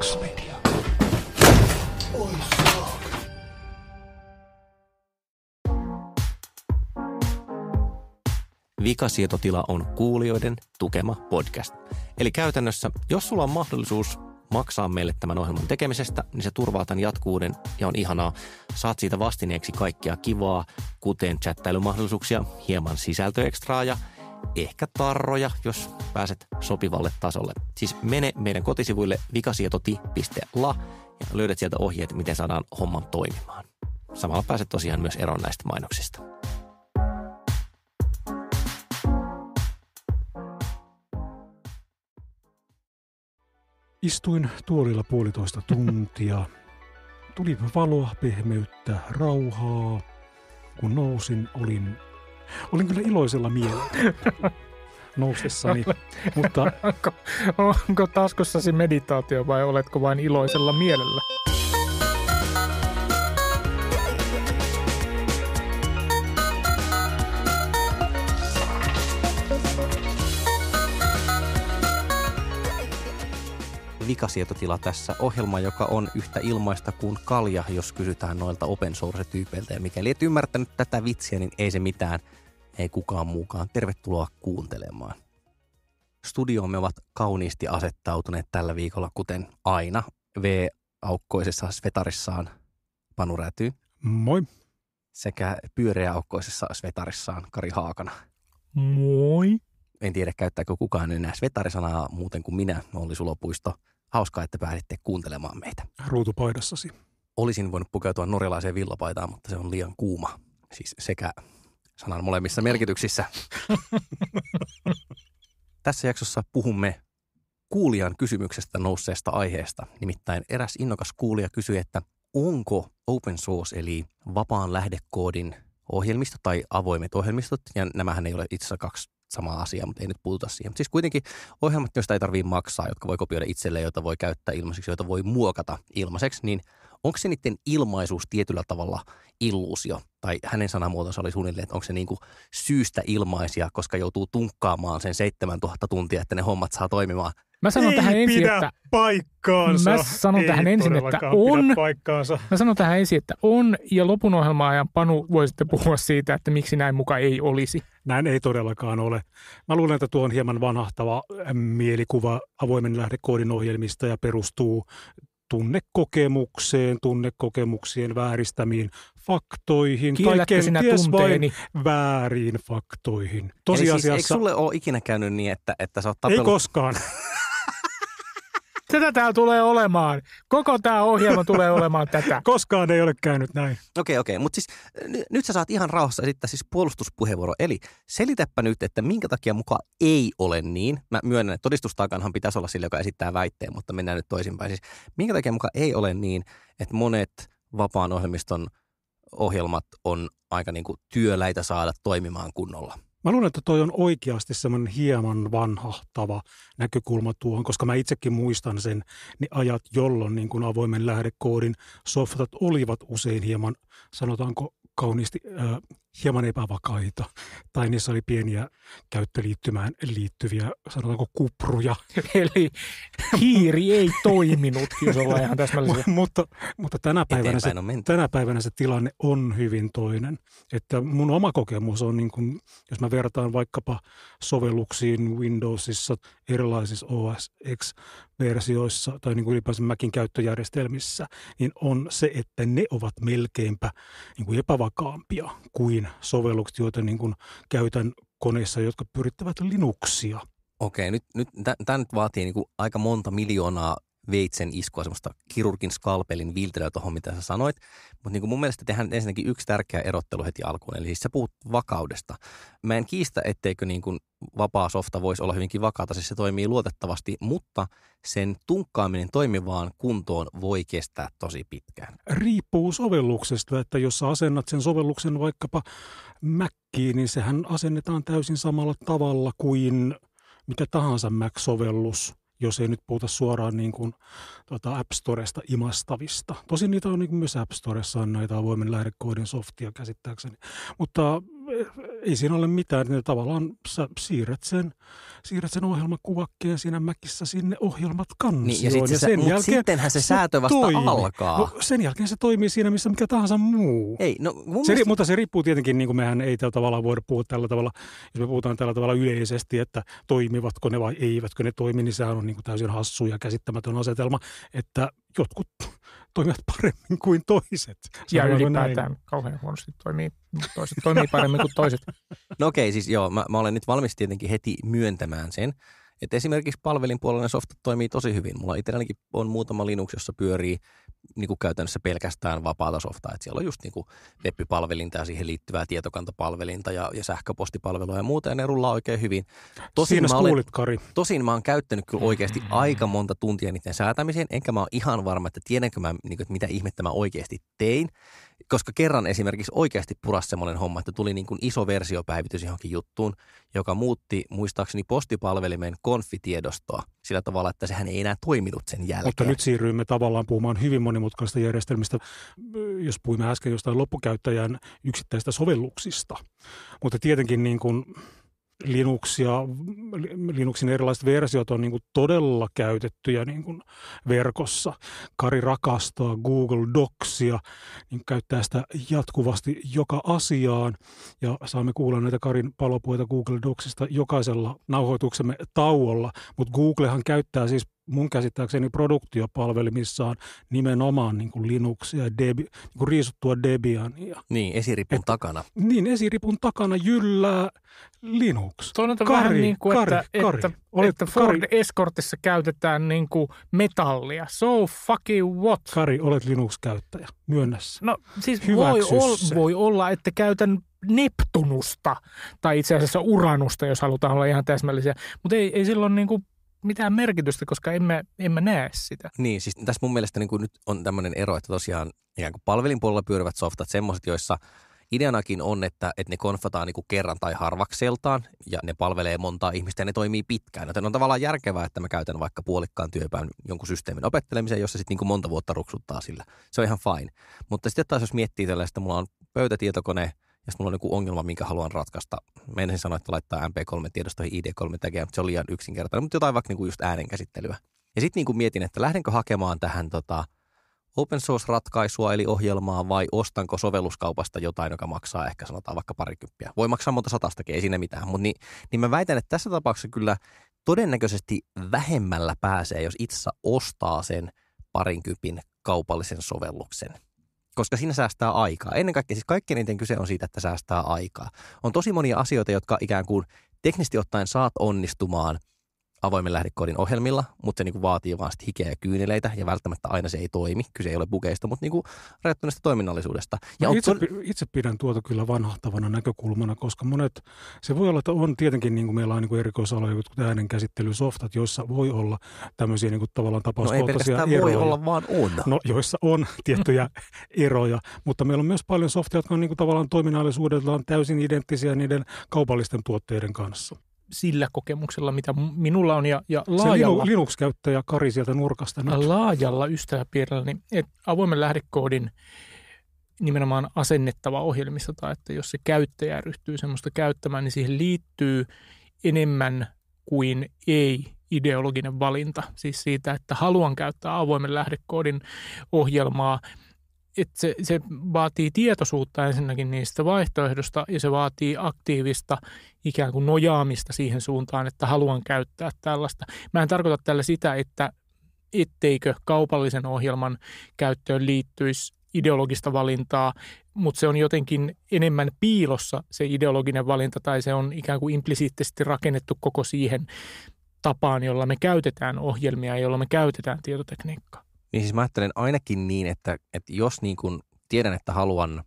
Taxmedia. Oi Vikasietotila on kuulijoiden tukema podcast. Eli käytännössä, jos sulla on mahdollisuus maksaa meille tämän ohjelman tekemisestä, niin se turvaa tämän jatkuuden ja on ihanaa. Saat siitä vastineeksi kaikkea kivaa, kuten chattailumahdollisuuksia, hieman sisältöekstraa ja – ehkä tarroja, jos pääset sopivalle tasolle. Siis mene meidän kotisivuille vikasietoti.la ja löydät sieltä ohjeet, miten saadaan homman toimimaan. Samalla pääset tosiaan myös eroon näistä mainoksista. Istuin tuolilla puolitoista tuntia. Tuli valoa, pehmeyttä, rauhaa. Kun nousin, olin Olin kyllä iloisella mielellä noustessani. Mutta... Onko, onko taskussasi meditaatio vai oletko vain iloisella mielellä? vikasietotila tässä ohjelma, joka on yhtä ilmaista kuin kalja, jos kysytään noilta open source-tyypeiltä. Ja mikäli et ymmärtänyt tätä vitsiä, niin ei se mitään – ei kukaan muukaan. Tervetuloa kuuntelemaan. Studioomme ovat kauniisti asettautuneet tällä viikolla, kuten aina, V-aukkoisessa svetarissaan Panu Räty. Moi. Sekä pyöreäaukkoisessa svetarissaan Kari Haakana. Moi. En tiedä, käyttääkö kukaan enää svetarisanaa muuten kuin minä, oli Sulopuisto. Hauskaa, että pääsitte kuuntelemaan meitä. Ruutupaidassasi. Olisin voinut pukeutua norjalaiseen villapaitaan, mutta se on liian kuuma. Siis sekä sanan molemmissa merkityksissä. Tässä jaksossa puhumme kuulijan kysymyksestä nousseesta aiheesta. Nimittäin eräs innokas kuulija kysyi, että onko open source eli vapaan lähdekoodin ohjelmisto tai avoimet ohjelmistot, ja nämähän ei ole itse asiassa kaksi samaa asiaa, mutta ei nyt puututa siihen. Mutta siis kuitenkin ohjelmat, joista ei tarvitse maksaa, jotka voi kopioida itselleen, joita voi käyttää ilmaiseksi, joita voi muokata ilmaiseksi, niin – onko se niiden ilmaisuus tietyllä tavalla illuusio? Tai hänen sanamuotonsa oli suunnilleen, että onko se niinku syystä ilmaisia, koska joutuu tunkkaamaan sen 7000 tuntia, että ne hommat saa toimimaan. Mä sanon Ei tähän ensin, että... paikkaansa. Mä sanon Ei tähän ensin, että on. Paikkaansa. Mä sanon tähän ensin, että on. Ja lopun ohjelmaa ja Panu voisitte puhua siitä, että miksi näin muka ei olisi. Näin ei todellakaan ole. Mä luulen, että tuo on hieman vanhahtava mielikuva avoimen lähdekoodin ohjelmista ja perustuu tunnekokemukseen, tunnekokemuksien vääristämiin faktoihin tai kenties vain vääriin faktoihin. Tosiasiassa, Eli siis, eikö sulle ole ikinä käynyt niin, että, että sä oot tapellut... Ei koskaan. Tätä tämä tulee olemaan. Koko tämä ohjelma tulee olemaan tätä. Koskaan ei ole käynyt näin. Okei, okay, okei. Okay. Mutta siis n- nyt sä saat ihan rauhassa esittää siis puolustuspuheenvuoro. Eli selitäpä nyt, että minkä takia muka ei ole niin. Mä myönnän, että todistustaakanhan pitäisi olla sille, joka esittää väitteen, mutta mennään nyt toisinpäin. Siis minkä takia muka ei ole niin, että monet vapaan ohjelmiston ohjelmat on aika niinku työläitä saada toimimaan kunnolla – Mä luulen, että toi on oikeasti semmoinen hieman vanhahtava näkökulma tuohon, koska mä itsekin muistan sen ne ajat, jolloin niin kuin avoimen lähdekoodin softat olivat usein hieman, sanotaanko kauniisti, äh, hieman epävakaita, tai niissä oli pieniä käyttöliittymään liittyviä, sanotaanko kupruja. Eli hiiri ei toiminut, jos ollaan ihan täsmällisiä. mutta, mutta tänä, päivänä se, tänä päivänä se tilanne on hyvin toinen. Että mun oma kokemus on, niin jos mä vertaan vaikkapa sovelluksiin Windowsissa, erilaisissa OS X-versioissa tai niin kuin ylipäänsä Macin käyttöjärjestelmissä, niin on se, että ne ovat melkeinpä niin kuin epävakaampia kuin sovellukset, joita niin kuin käytän koneissa, jotka pyrittävät Linuxia. Okei, nyt, nyt tämä nyt vaatii niin kuin aika monta miljoonaa veitsen iskua, semmoista kirurgin skalpelin viiltelyä tuohon, mitä sä sanoit. Mutta niin mun mielestä tehdään ensinnäkin yksi tärkeä erottelu heti alkuun. Eli siis sä puhut vakaudesta. Mä en kiistä, etteikö niin kuin vapaa softa voisi olla hyvinkin vakaata, siis se toimii luotettavasti, mutta sen tunkkaaminen toimivaan kuntoon voi kestää tosi pitkään. Riippuu sovelluksesta, että jos sä asennat sen sovelluksen vaikkapa Mäkkiin, niin sehän asennetaan täysin samalla tavalla kuin mikä tahansa Mac-sovellus – jos ei nyt puhuta suoraan niin kuin, tota App Storesta imastavista. Tosin niitä on niin myös App Storessa on näitä avoimen lähdekoodin softia käsittääkseni. Mutta ei siinä ole mitään, niin tavallaan sä siirrät sen, siirrät sen ohjelmakuvakkeen siinä mäkissä sinne ohjelmat kansioon. Niin, ja, ja sen jälkeen sittenhän se, se säätö vasta toimii. No, alkaa. No, sen jälkeen se toimii siinä, missä mikä tahansa muu. Ei, no, mun se, mielestä... Mutta se riippuu tietenkin, niin kuin mehän ei tällä tavalla voida puhua tällä tavalla, jos me puhutaan tällä tavalla yleisesti, että toimivatko ne vai eivätkö ne toimi, niin sehän on niin kuin täysin hassu ja käsittämätön asetelma, että jotkut toimivat paremmin kuin toiset. Ja niinku ylipäätään näin. kauhean huonosti toimii, toiset toimii paremmin kuin toiset. No okei, okay, siis joo, mä, mä olen nyt valmis tietenkin heti myöntämään sen, että esimerkiksi palvelinpuolella ne softat toimii tosi hyvin. Mulla itsellänikin on muutama Linux, jossa pyörii niin kuin käytännössä pelkästään vapaata softaa, että siellä on just niin kuin web-palvelinta ja siihen liittyvää tietokantapalvelinta ja, ja sähköpostipalvelua ja muuta, ja ne rullaa oikein hyvin. Tosin mä, kuulit, olen, Kari. Tosin mä oon käyttänyt kyllä oikeasti aika monta tuntia niiden säätämiseen, enkä mä ole ihan varma, että tiedänkö mä, niin kuin, että mitä ihmettä mä oikeasti tein koska kerran esimerkiksi oikeasti puras semmoinen homma, että tuli niin kuin iso versiopäivitys johonkin juttuun, joka muutti muistaakseni postipalvelimen konfitiedostoa sillä tavalla, että sehän ei enää toiminut sen jälkeen. Mutta nyt siirryimme tavallaan puhumaan hyvin monimutkaisista järjestelmistä, jos puhuimme äsken jostain loppukäyttäjän yksittäistä sovelluksista. Mutta tietenkin niin kuin Linuxia, Linuxin erilaiset versiot on niin kuin todella käytettyjä niin kuin verkossa. Kari rakastaa Google Docsia, niin käyttää sitä jatkuvasti joka asiaan. Ja saamme kuulla näitä Karin palopuita Google Docsista jokaisella nauhoituksemme tauolla. Mutta Googlehan käyttää siis mun käsittääkseni produktiopalvelimissaan nimenomaan niin kuin Linuxia, Debi, niin kuin riisuttua Debiania. Niin, esiripun Et, takana. Niin, esiripun takana jyllää Linux. Tuo on kari, niin kuin, kari, että, kari. Että, Olet että Ford kari. Escortissa käytetään niin kuin metallia. So fucking what? Kari, olet Linux-käyttäjä. Myönnässä. No siis voi, ol, voi olla, että käytän Neptunusta tai itse asiassa Uranusta, jos halutaan olla ihan täsmällisiä. Mutta ei, ei silloin niin kuin mitään merkitystä, koska emme, emme näe sitä. Niin, siis tässä mun mielestä niin kuin nyt on tämmöinen ero, että tosiaan ikään kuin palvelinpuolella pyörivät softat, semmoiset, joissa ideanakin on, että, että ne konfataan niin kerran tai harvakseltaan ja ne palvelee montaa ihmistä ja ne toimii pitkään. Joten on tavallaan järkevää, että mä käytän vaikka puolikkaan työpäin jonkun systeemin opettelemiseen, jossa sitten niin monta vuotta ruksuttaa sillä. Se on ihan fine. Mutta sitten taas jos miettii tällaista, mulla on pöytätietokone – sitten mulla on joku ongelma, minkä haluan ratkaista. Mä ensin sanoin, että laittaa MP3-tiedostoihin ID3-tägejä, mutta se on liian yksinkertainen, mutta jotain vaikka niinku just äänenkäsittelyä. Ja sitten niinku mietin, että lähdenkö hakemaan tähän tota, open source-ratkaisua eli ohjelmaa vai ostanko sovelluskaupasta jotain, joka maksaa ehkä sanotaan vaikka parikymppiä. Voi maksaa monta satastakin, ei siinä mitään, mutta niin, niin mä väitän, että tässä tapauksessa kyllä todennäköisesti vähemmällä pääsee, jos itse ostaa sen parinkypin kaupallisen sovelluksen – koska siinä säästää aikaa. Ennen kaikkea siis kaikkein eniten kyse on siitä, että säästää aikaa. On tosi monia asioita, jotka ikään kuin teknisesti ottaen saat onnistumaan – avoimen lähdekoodin ohjelmilla, mutta se niin kuin vaatii vaan sitä hikeä ja kyyneleitä ja välttämättä aina se ei toimi. Kyse ei ole bugeista, mutta niin kuin rajoittuneesta toiminnallisuudesta. Ja no itse, on... itse, pidän tuota kyllä vanhahtavana näkökulmana, koska monet, se voi olla, että on tietenkin niin kuin meillä on niin kuin erikoisaloja, jotkut äänenkäsittelysoftat, joissa voi olla tämmöisiä niin kuin tavallaan tapauskohtaisia no ei eroja. voi olla, vaan on. No joissa on tiettyjä eroja, mutta meillä on myös paljon softia, jotka on niin kuin tavallaan toiminnallisuudeltaan täysin identtisiä niiden kaupallisten tuotteiden kanssa sillä kokemuksella, mitä minulla on ja, ja laajalla. Se Linux-käyttäjä Kari sieltä nurkasta nyt. Laajalla ystäväpiirillä, niin et avoimen lähdekoodin nimenomaan asennettava tai että jos se käyttäjä ryhtyy semmoista käyttämään, niin siihen liittyy enemmän kuin ei ideologinen valinta. Siis siitä, että haluan käyttää avoimen lähdekoodin ohjelmaa – että se, se vaatii tietoisuutta ensinnäkin niistä vaihtoehdosta ja se vaatii aktiivista ikään kuin nojaamista siihen suuntaan, että haluan käyttää tällaista. Mä en tarkoita tällä sitä, että etteikö kaupallisen ohjelman käyttöön liittyisi ideologista valintaa, mutta se on jotenkin enemmän piilossa se ideologinen valinta tai se on ikään kuin implisiittisesti rakennettu koko siihen tapaan, jolla me käytetään ohjelmia ja jolla me käytetään tietotekniikkaa. Niin siis mä ajattelen ainakin niin, että, että jos niin kuin tiedän, että haluan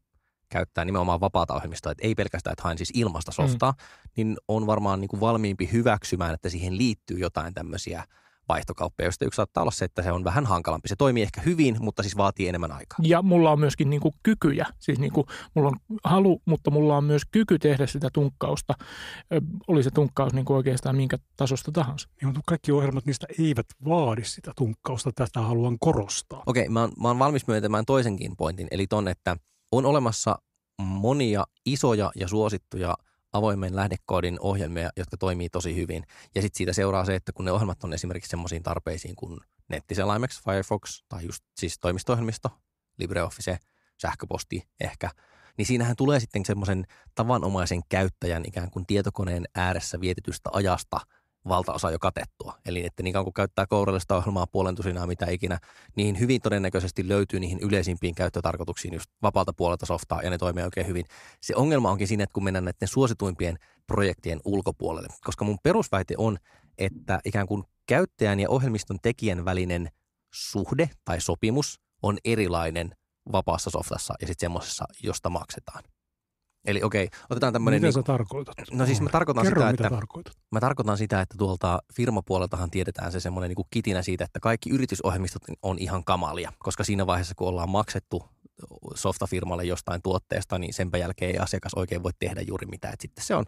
käyttää nimenomaan vapaata ohjelmistoa, että ei pelkästään, että haen siis ilmasta softaa, mm. niin on varmaan niin kuin valmiimpi hyväksymään, että siihen liittyy jotain tämmöisiä – vaihtokauppia, josta yksi saattaa olla se, että se on vähän hankalampi. Se toimii ehkä hyvin, mutta siis vaatii enemmän aikaa. Ja mulla on myöskin niin kuin kykyjä. Siis niin kuin, mulla on halu, mutta mulla on myös kyky tehdä sitä tunkkausta. Ö, oli se tunkkaus niin kuin oikeastaan minkä tasosta tahansa. Niin, mutta kaikki ohjelmat niistä eivät vaadi sitä tunkkausta. Tätä haluan korostaa. Okei, okay, mä, oon, mä oon valmis myöntämään toisenkin pointin, eli ton, että on olemassa monia isoja ja suosittuja – avoimen lähdekoodin ohjelmia, jotka toimii tosi hyvin. Ja sitten siitä seuraa se, että kun ne ohjelmat on esimerkiksi semmoisiin tarpeisiin kuin nettiselaimeksi, Firefox tai just siis toimisto-ohjelmisto, LibreOffice, sähköposti ehkä, niin siinähän tulee sitten semmoisen tavanomaisen käyttäjän ikään kuin tietokoneen ääressä vietetystä ajasta – valtaosa jo katettua. Eli että niin kauan kun käyttää kourallista ohjelmaa, puolentusinaa, mitä ikinä, niin hyvin todennäköisesti löytyy niihin yleisimpiin käyttötarkoituksiin just vapaalta puolelta softaa ja ne toimii oikein hyvin. Se ongelma onkin siinä, että kun mennään näiden suosituimpien projektien ulkopuolelle, koska mun perusväite on, että ikään kuin käyttäjän ja ohjelmiston tekijän välinen suhde tai sopimus on erilainen vapaassa softassa ja sitten semmoisessa, josta maksetaan. Eli okei, okay, otetaan tämmöinen... Mitä niin, sä tarkoitat? No siis mä tarkoitan Kerro, sitä, mitä että... Tarkoitat. Mä tarkoitan sitä, että tuolta firmapuoleltahan tiedetään se semmoinen niin kitinä siitä, että kaikki yritysohjelmistot on ihan kamalia, koska siinä vaiheessa, kun ollaan maksettu softafirmalle jostain tuotteesta, niin senpä jälkeen ei asiakas oikein voi tehdä juuri mitään. että sitten se on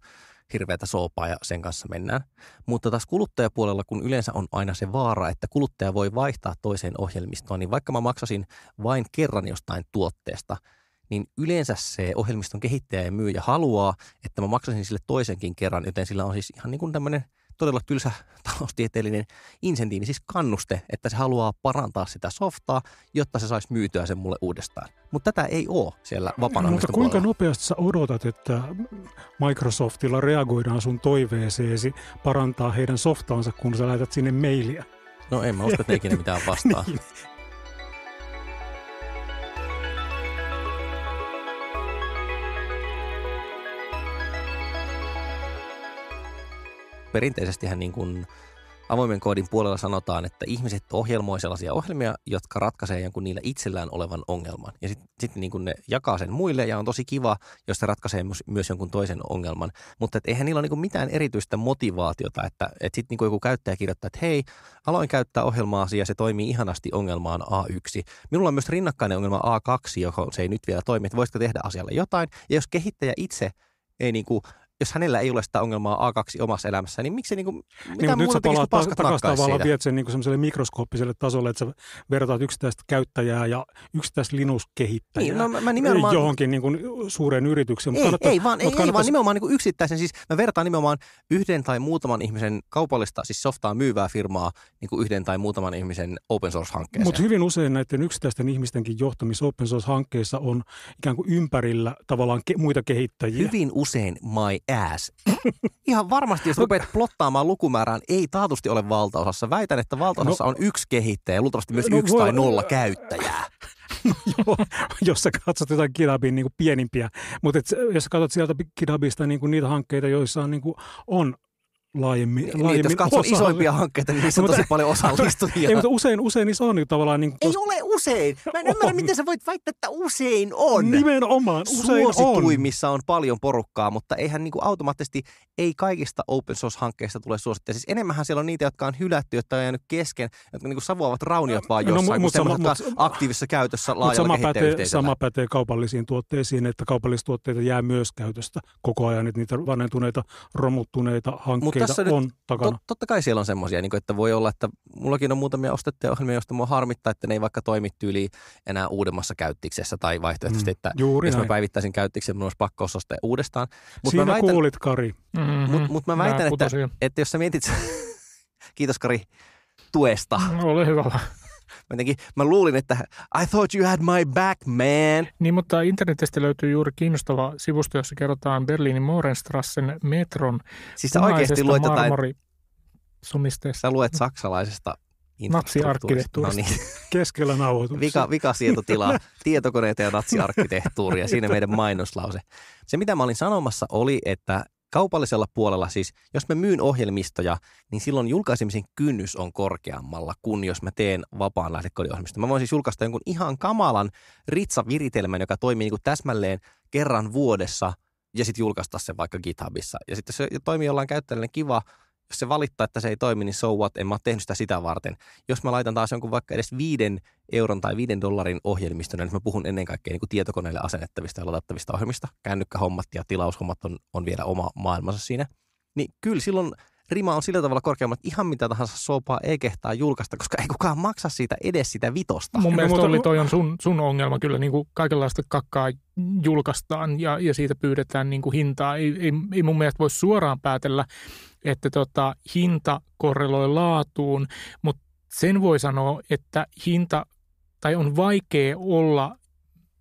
hirveätä soopaa ja sen kanssa mennään. Mutta taas kuluttajapuolella, kun yleensä on aina se vaara, että kuluttaja voi vaihtaa toiseen ohjelmistoon, niin vaikka mä maksasin vain kerran jostain tuotteesta – niin yleensä se ohjelmiston kehittäjä ja myyjä haluaa, että mä maksaisin sille toisenkin kerran, joten sillä on siis ihan niin kuin tämmöinen todella tylsä taloustieteellinen insentiivi, siis kannuste, että se haluaa parantaa sitä softaa, jotta se saisi myytyä sen mulle uudestaan. Mutta tätä ei ole siellä niin, vapaana Mutta kuinka puolella. nopeasti sä odotat, että Microsoftilla reagoidaan sun toiveeseesi parantaa heidän softaansa, kun sä lähetät sinne mailia? No en mä usko, että ne ikinä mitään vastaa. niin. perinteisesti niin kuin avoimen koodin puolella sanotaan, että ihmiset ohjelmoi sellaisia ohjelmia, jotka ratkaisee jonkun niillä itsellään olevan ongelman. Ja sitten sit niin ne jakaa sen muille ja on tosi kiva, jos se ratkaisee myös, myös jonkun toisen ongelman. Mutta et eihän niillä ole niin mitään erityistä motivaatiota, että et sitten niin joku käyttäjä kirjoittaa, että hei, aloin käyttää ohjelmaa ja se toimii ihanasti ongelmaan A1. Minulla on myös rinnakkainen ongelma A2, johon se ei nyt vielä toimi, että voisitko tehdä asialle jotain. Ja jos kehittäjä itse ei niin kuin jos hänellä ei ole sitä ongelmaa A2 omassa elämässä, niin miksi niinku- niin kuin, mitä niin, muuta tekisi kuin paskat takas tavallaan viet sen niin semmoiselle mikroskooppiselle tasolle, että sä vertaat yksittäistä käyttäjää ja yksittäistä Linux-kehittäjää niin, no, mä, mä nimenomaan... johonkin niin kuin suureen yritykseen. Ei, kannattais... ei, vaan, ei, kannattais... ei, vaan nimenomaan niin kuin yksittäisen, siis mä vertaan nimenomaan yhden tai muutaman ihmisen kaupallista, siis softaa myyvää firmaa niin kuin yhden tai muutaman ihmisen open source-hankkeeseen. Mutta hyvin usein näiden yksittäisten ihmistenkin johtamis open source-hankkeissa on ikään kuin ympärillä tavallaan ke- muita kehittäjiä. Hyvin usein my ass. Ihan varmasti, jos rupeat plottaamaan lukumäärään, ei taatusti ole valtaosassa. Väitän, että valtaosassa no, on yksi kehittäjä ja luultavasti myös no, yksi voi, tai nolla no, käyttäjää. No, joo, jos sä katsot jotain GitHubin niin kuin pienimpiä, mutta jos sä katsot sieltä GitHubista niin kuin niitä hankkeita, joissa on, niin kuin, on laajemmin. Niin, laajemmin jos katsoo isoimpia hankkeita, niin niissä on tosi paljon osallistujia. Ei, mutta usein, usein iso on niin tavallaan... Niin tos... Ei ole usein. Mä en on. ymmärrä, miten sä voit väittää, että usein on. Nimenomaan, usein Suosituimmissa on. on paljon porukkaa, mutta eihän niin kuin automaattisesti, ei kaikista open source-hankkeista tule suosittaa. Siis enemmänhän siellä on niitä, jotka on hylätty, jotka on jäänyt kesken, jotka niin kuin savuavat rauniot vaan no, no, jossain, no, mutta sama, on aktiivisessa käytössä laajalla sama pätee, sama pätee kaupallisiin tuotteisiin, että kaupallistuotteita jää myös käytöstä koko ajan, että niitä vanhentuneita, romuttuneita hankkeita tässä nyt, on takana. Tot, totta kai siellä on semmoisia, niin että voi olla, että mullakin on muutamia ostettuja ohjelmia, joista mua harmittaa, että ne ei vaikka toimi tyyliin enää uudemmassa käyttiksessä tai vaihtoehtoisesti, mm. että Juuri jos näin. mä päivittäisin käyttiksen, mun olisi pakko ostaa uudestaan. Mut Siinä mä väitän, kuulit, Kari. Mm-hmm. Mutta mut mä väitän, mä että, että, että jos sä mietit, kiitos Kari tuesta. No, ole hyvä. mä, jotenkin, mä luulin, että I thought you had my back, man. Niin, mutta internetistä löytyy juuri kiinnostava sivusto, jossa kerrotaan Berliinin Morenstrassen metron Siis sä oikeasti luet jotain, sä luet saksalaisesta Natsiarkkitehtuurista. No niin. Keskellä nauhoituksia. Vika, vikasietotila, tietokoneita ja natsiarkkitehtuuria. Siinä meidän mainoslause. Se, mitä mä olin sanomassa, oli, että Kaupallisella puolella siis, jos mä myyn ohjelmistoja, niin silloin julkaisemisen kynnys on korkeammalla kuin jos mä teen vapaan lähdekodiohjelmista. Mä voin siis julkaista jonkun ihan kamalan ritsaviritelmän, joka toimii niin kuin täsmälleen kerran vuodessa ja sitten julkaista sen vaikka GitHubissa. Ja sitten se toimii jollain käyttäjälle kiva – jos se valittaa, että se ei toimi, niin so what, en mä ole tehnyt sitä sitä varten. Jos mä laitan taas jonkun vaikka edes viiden euron tai viiden dollarin ohjelmistona, niin mä puhun ennen kaikkea niin kuin tietokoneelle asennettavista ja ladattavista ohjelmista. Kännykkähommat ja tilaushommat on, on vielä oma maailmansa siinä. Niin kyllä silloin – rima on sillä tavalla korkeammat, että ihan mitä tahansa sopaa ei kehtaa julkaista, koska ei kukaan maksa siitä edes sitä vitosta. Mun mielestä mutta... oli toi on sun, sun ongelma kyllä, niin kuin kaikenlaista kakkaa julkaistaan ja, ja siitä pyydetään niin kuin hintaa. Ei, ei, ei mun mielestä voi suoraan päätellä, että tota, hinta korreloi laatuun, mutta sen voi sanoa, että hinta tai on vaikea olla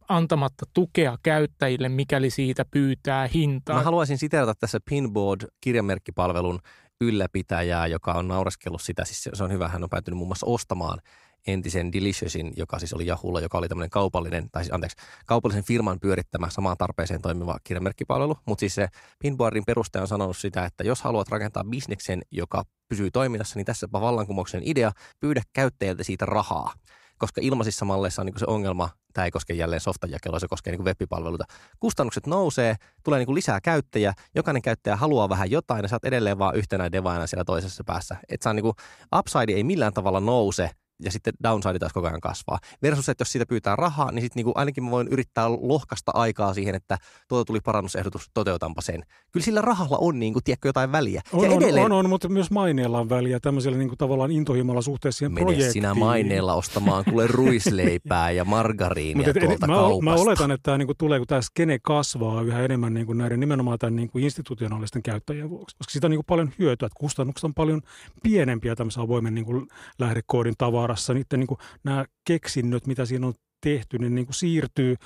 antamatta tukea käyttäjille, mikäli siitä pyytää hintaa. Mä haluaisin siterata tässä Pinboard-kirjamerkkipalvelun ylläpitäjää, joka on nauraskellut sitä. Siis se on hyvä, hän on päätynyt muun muassa ostamaan entisen Deliciousin, joka siis oli Jahulla, joka oli tämmöinen kaupallinen, tai siis anteeksi, kaupallisen firman pyörittämä samaan tarpeeseen toimiva kirjamerkkipalvelu. Mutta siis se Pinboardin perustaja on sanonut sitä, että jos haluat rakentaa bisneksen, joka pysyy toiminnassa, niin tässäpä vallankumouksen idea, pyydä käyttäjältä siitä rahaa koska ilmaisissa malleissa on niin se ongelma, tämä ei koske jälleen softajakelua, se koskee niin web-palveluita. Kustannukset nousee, tulee niin lisää käyttäjiä, jokainen käyttäjä haluaa vähän jotain ja sä oot edelleen vaan yhtenä devaina siellä toisessa päässä. Et saa niin kuin, upside ei millään tavalla nouse – ja sitten downside taas koko ajan kasvaa. Versus, että jos siitä pyytää rahaa, niin sitten niin ainakin mä voin yrittää lohkasta aikaa siihen, että tuota tuli parannusehdotus, toteutanpa sen. Kyllä sillä rahalla on niin kuin, tiedätkö, jotain väliä. On, ja on, edelleen... on, on, mutta myös maineella on väliä tämmöisellä niin kuin, tavallaan intohimolla suhteessa siihen Mene projektiin. sinä maineella ostamaan kuule ruisleipää ja margariinia mutta et, mä, mä oletan, että tämä niin kuin, tulee, kun tämä skene kasvaa yhä enemmän niin kuin näiden nimenomaan tämän niin kuin institutionaalisten käyttäjien vuoksi. Koska siitä on niin kuin, paljon hyötyä, että kustannukset on paljon pienempiä tämmöisen avoimen niin kuin, lähdekoodin tavalla vaarassa niiden niin kuin, nämä keksinnöt, mitä siinä on tehty, niin, niin kuin siirtyy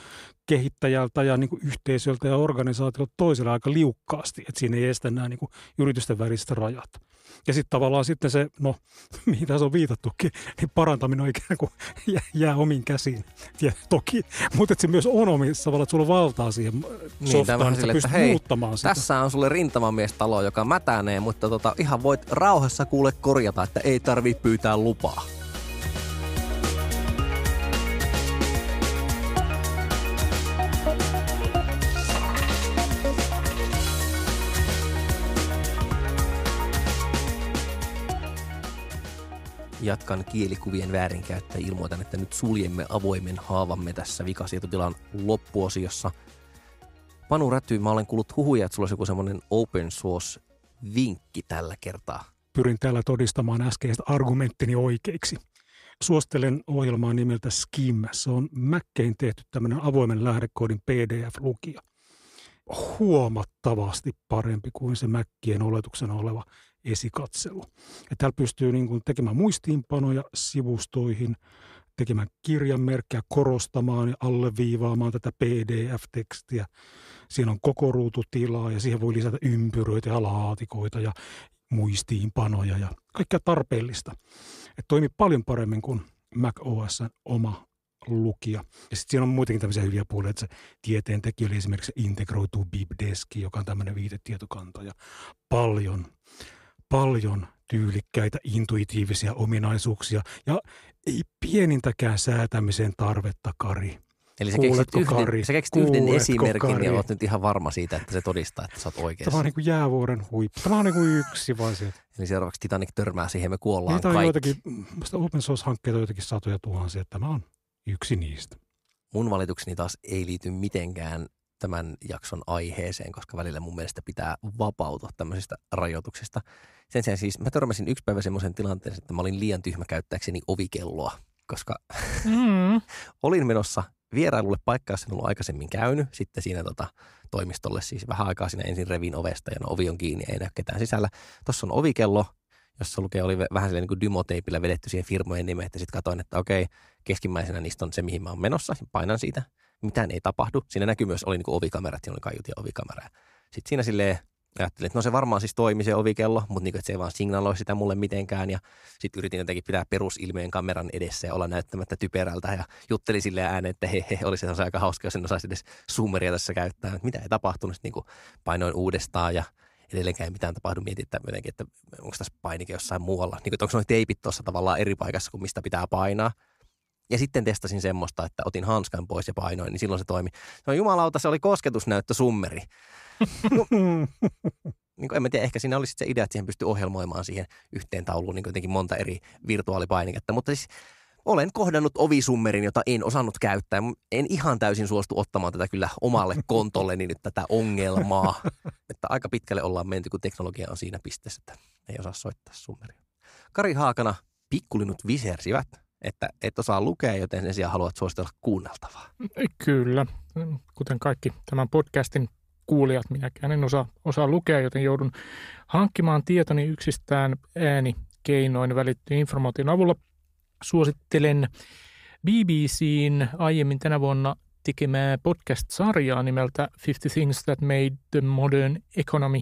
kehittäjältä ja niin kuin yhteisöltä ja organisaatiolta toisella aika liukkaasti, että siinä ei estä nämä niin kuin yritysten väliset rajat. Ja sitten tavallaan sitten se, no mihin tässä on viitattukin, niin parantaminen on ikään kuin jää, jää omiin käsiin. Ja toki, mutta se myös on omissa tavallaan, että sulla on valtaa siihen äh, niin, softaan, että sille, pystyt että hei, muuttamaan sitä. Tässä on sulle rintamamiestalo, joka mätänee, mutta tota, ihan voit rauhassa kuule korjata, että ei tarvitse pyytää lupaa. jatkan kielikuvien väärinkäyttä Ilmoitan, että nyt suljemme avoimen haavamme tässä vikasietotilan loppuosiossa. Panu Räty, mä olen kuullut huhuja, että sulla olisi joku semmoinen open source vinkki tällä kertaa. Pyrin täällä todistamaan äskeistä argumenttini oikeiksi. Suostelen ohjelmaa nimeltä Skim. Se on Mäkkein tehty tämmöinen avoimen lähdekoodin PDF-lukija. Huomattavasti parempi kuin se Mäkkien oletuksena oleva – esikatselu. Ja täällä pystyy niin kuin tekemään muistiinpanoja sivustoihin, tekemään kirjanmerkkejä, korostamaan ja alleviivaamaan tätä PDF-tekstiä. Siinä on koko ruututilaa ja siihen voi lisätä ympyröitä ja laatikoita ja muistiinpanoja ja kaikkea tarpeellista. Et toimi paljon paremmin kuin Mac OS oma lukija. Ja sitten siinä on muutenkin tämmöisiä hyviä puolia, että se tieteentekijöille esimerkiksi integroituu BibDeski, joka on tämmöinen viitetietokanta ja paljon paljon tyylikkäitä intuitiivisia ominaisuuksia ja ei pienintäkään säätämisen tarvetta, Kari. Eli sä keksit, yhden, Kari? sä keksit yhden esimerkin Kari? ja olet nyt ihan varma siitä, että se todistaa, että sä oot oikeassa. Tämä on niin kuin jäävuoren huippu. Tämä on niin kuin yksi vaan sieltä. Eli seuraavaksi Titanic törmää siihen, me kuollaan niin, kaikki. Joitakin, open source-hankkeita on jotenkin satoja tuhansia. Tämä on yksi niistä. Mun valitukseni taas ei liity mitenkään tämän jakson aiheeseen, koska välillä mun mielestä pitää vapautua tämmöisistä rajoituksista. Sen sijaan siis mä törmäsin yksi päivä semmoisen tilanteeseen, että mä olin liian tyhmä käyttääkseni ovikelloa, koska mm. olin menossa vierailulle paikka, jossa en ollut aikaisemmin käynyt. Sitten siinä tota, toimistolle siis vähän aikaa siinä ensin revin ovesta ja no ovi on kiinni, ei näy ketään sisällä. Tuossa on ovikello, jossa lukee, oli vähän silleen niin kuin dymoteipillä vedetty siihen firmojen nimeen, että sitten katsoin, että okei, keskimmäisenä niistä on se, mihin mä oon menossa, painan siitä – mitään ei tapahdu. Siinä näkyy myös, oli niin ovikamerat, siinä oli ja ovikamera. Sitten siinä silleen ajattelin, että no se varmaan siis toimi se ovikello, mutta niin, että se ei vaan signaloi sitä mulle mitenkään. Ja sitten yritin jotenkin pitää perusilmeen kameran edessä ja olla näyttämättä typerältä. Ja juttelin sille ääneen, että he, he olisi se aika hauska, jos en osaisi edes zoomeria tässä käyttää. Mitä ei tapahtunut, sitten niin painoin uudestaan ja edelleenkään ei mitään tapahdu mietittää jotenkin, että onko tässä painike jossain muualla. Niin, onko noin teipit tuossa tavallaan eri paikassa kuin mistä pitää painaa. Ja sitten testasin semmoista, että otin hanskan pois ja painoin, niin silloin se toimi. Se on jumalauta, se oli kosketusnäyttö summeri. No, niin en mä tiedä, ehkä siinä oli se idea, että siihen pystyi ohjelmoimaan siihen yhteen tauluun niin jotenkin monta eri virtuaalipainiketta. Mutta siis olen kohdannut ovisummerin, jota en osannut käyttää. En ihan täysin suostu ottamaan tätä kyllä omalle kontolleni nyt tätä ongelmaa. Että aika pitkälle ollaan menty, kun teknologia on siinä pisteessä, että ei osaa soittaa summeria. Kari Haakana, pikkulinut visersivät että et osaa lukea, joten sen sijaan haluat suositella kuunneltavaa. Kyllä. Kuten kaikki tämän podcastin kuulijat, minäkään en osaa, osaa lukea, joten joudun hankkimaan tietoni yksistään keinoin välittyy informaation avulla. Suosittelen BBCin aiemmin tänä vuonna tekemää podcast-sarjaa nimeltä 50 Things That Made the Modern Economy.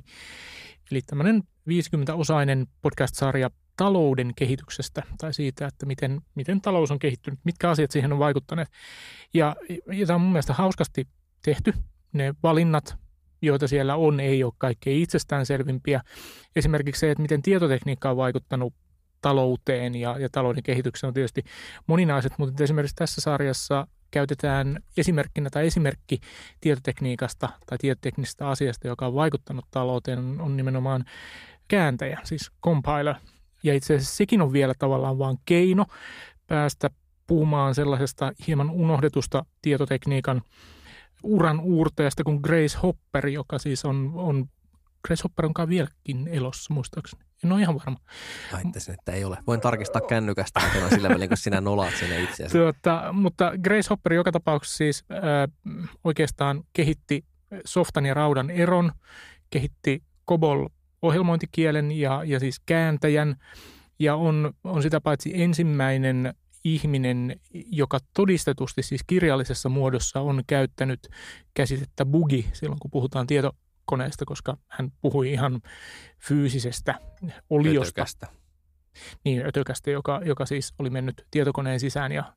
Eli tämmöinen 50-osainen podcast-sarja talouden kehityksestä tai siitä, että miten, miten talous on kehittynyt, mitkä asiat siihen on vaikuttaneet. Ja, ja tämä on mun mielestä hauskasti tehty. Ne valinnat, joita siellä on, ei ole kaikkein itsestäänselvimpiä. Esimerkiksi se, että miten tietotekniikka on vaikuttanut talouteen ja, ja talouden kehitykseen on tietysti moninaiset, mutta esimerkiksi tässä sarjassa käytetään esimerkkinä tai esimerkki tietotekniikasta tai tietoteknisestä asiasta, joka on vaikuttanut talouteen, on nimenomaan kääntäjä, siis compiler – ja itse asiassa sekin on vielä tavallaan vain keino päästä puhumaan sellaisesta hieman unohdetusta tietotekniikan uran uurteesta kuin Grace Hopper, joka siis on, on Grace Hopper onkaan vieläkin elossa, muistaakseni. En ole ihan varma. Haittaisin, että ei ole. Voin tarkistaa kännykästä että sillä välin, kun sinä nolaat sen itse tuota, Mutta Grace Hopper joka tapauksessa siis äh, oikeastaan kehitti softan ja raudan eron, kehitti COBOL ohjelmointikielen ja, ja siis kääntäjän ja on, on sitä paitsi ensimmäinen ihminen, joka todistetusti siis kirjallisessa muodossa on käyttänyt käsitettä bugi silloin, kun puhutaan tietokoneesta, koska hän puhui ihan fyysisestä oliosta. Ötökästä. Niin, ötökästä, joka, joka siis oli mennyt tietokoneen sisään ja,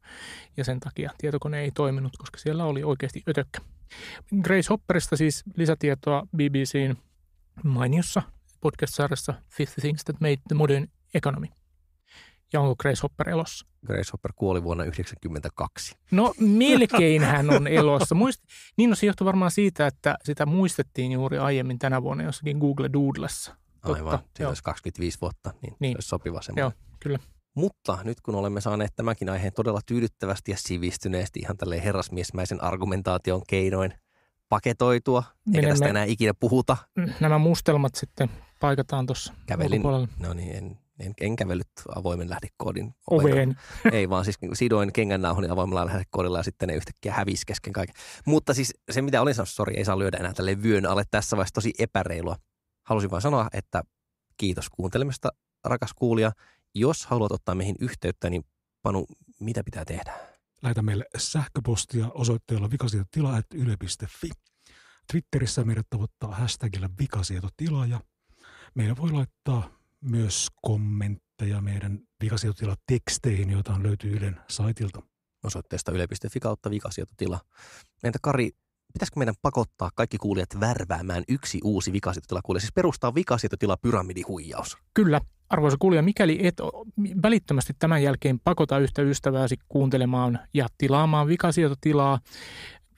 ja sen takia tietokone ei toiminut, koska siellä oli oikeasti ötökkä. Grace Hopperista siis lisätietoa BBCn mainiossa podcast-sarjassa 50 Things That Made the Modern Economy. Ja onko Hopper elossa? Hopper kuoli vuonna 1992. No melkein hän on elossa. Muist, niin no, se johtui varmaan siitä, että sitä muistettiin juuri aiemmin tänä vuonna jossakin Google Doodlessa. Totta, Aivan, se olisi 25 vuotta, niin, niin. se olisi sopiva semmoinen. Joo, kyllä. Mutta nyt kun olemme saaneet tämänkin aiheen todella tyydyttävästi ja sivistyneesti ihan tälle herrasmiesmäisen argumentaation keinoin paketoitua, Menemme, eikä tästä enää ikinä puhuta. Nämä mustelmat sitten paikataan tuossa Kävelin, no niin, en, en, en kävellyt avoimen lähdekoodin oveen. Ei vaan siis sidoin kengännauhoni avoimella lähdekoodilla ja sitten ne yhtäkkiä hävisi kesken kaiken. Mutta siis se mitä olin sanonut, sori ei saa lyödä enää tälle vyön alle tässä vaiheessa tosi epäreilua. Halusin vain sanoa, että kiitos kuuntelemista rakas kuulija. Jos haluat ottaa meihin yhteyttä, niin Panu, mitä pitää tehdä? Lähetä meille sähköpostia osoitteella vikasietotila.yle.fi. Twitterissä meidät tavoittaa hashtagillä vikasietotila ja Meillä voi laittaa myös kommentteja meidän vikasietotila-teksteihin, joita on löytyy Ylen saitilta. Osoitteesta yle.fi kautta vikasietotila. Entä Kari, pitäisikö meidän pakottaa kaikki kuulijat värväämään yksi uusi vikasietotila kuulija, siis perustaa vikasietotila pyramidihuijaus? Kyllä. Arvoisa kuulija, mikäli et välittömästi tämän jälkeen pakota yhtä ystävääsi kuuntelemaan ja tilaamaan vikasietotilaa,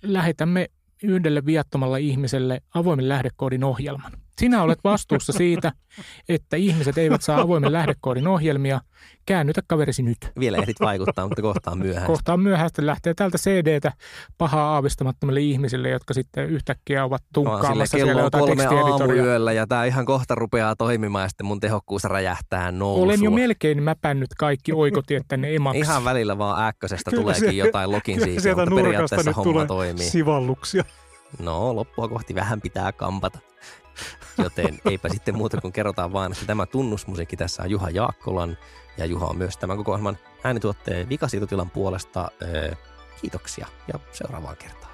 lähetämme yhdelle viattomalle ihmiselle avoimen lähdekoodin ohjelman. Sinä olet vastuussa siitä, että ihmiset eivät saa avoimen lähdekoodin ohjelmia. Käännytä kaverisi nyt. Vielä ehdit vaikuttaa, mutta kohtaan myöhään. Kohtaan myöhäistä lähtee tältä CDtä pahaa aavistamattomille ihmisille, jotka sitten yhtäkkiä ovat tunkkaamassa no, siellä jotain kolme aamuyöllä ja tämä ihan kohta rupeaa toimimaan ja sitten mun tehokkuus räjähtää nousuun. Olen jo melkein mäpännyt kaikki oikotiet tänne emaksi. Ihan välillä vaan äkkösestä tuleekin jotain lokin siitä, mutta periaatteessa homma toimii. sivalluksia. No, loppua kohti vähän pitää kampata. Joten eipä sitten muuta kuin kerrotaan vaan, että tämä tunnusmusiikki tässä on Juha Jaakkolan ja Juha on myös tämän koko ohjelman äänituotteen vikasiitotilan puolesta. Öö, kiitoksia ja seuraavaan kertaan.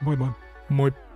Moi moi. Moi.